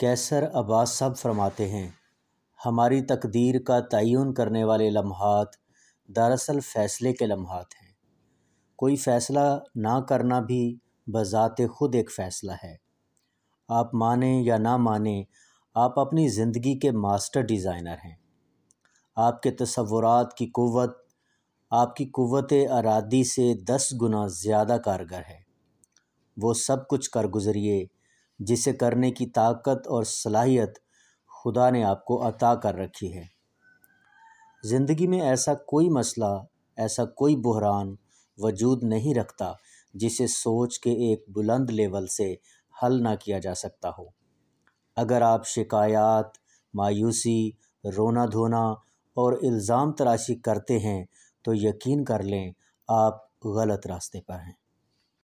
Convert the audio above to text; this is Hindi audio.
कैसर अब्बास सब फरमाते हैं हमारी तकदीर का तयन करने वाले लम्हात दरअसल फ़ैसले के लम्हात हैं कोई फ़ैसला ना करना भी बज़ात ख़ुद एक फ़ैसला है आप माने या ना माने आप अपनी ज़िंदगी के मास्टर डिज़ाइनर हैं आपके तस्वुरात की क़वत आपकी क़वत अरादी से दस गुना ज़्यादा कारगर है वो सब कुछ कर गुज़रिए जिसे करने की ताकत और सलाहियत खुदा ने आपको अता कर रखी है ज़िंदगी में ऐसा कोई मसला ऐसा कोई बहरान वजूद नहीं रखता जिसे सोच के एक बुलंद लेवल से हल ना किया जा सकता हो अगर आप शिकायत मायूसी रोना धोना और इल्ज़ाम तराशी करते हैं तो यकीन कर लें आप गलत रास्ते पर हैं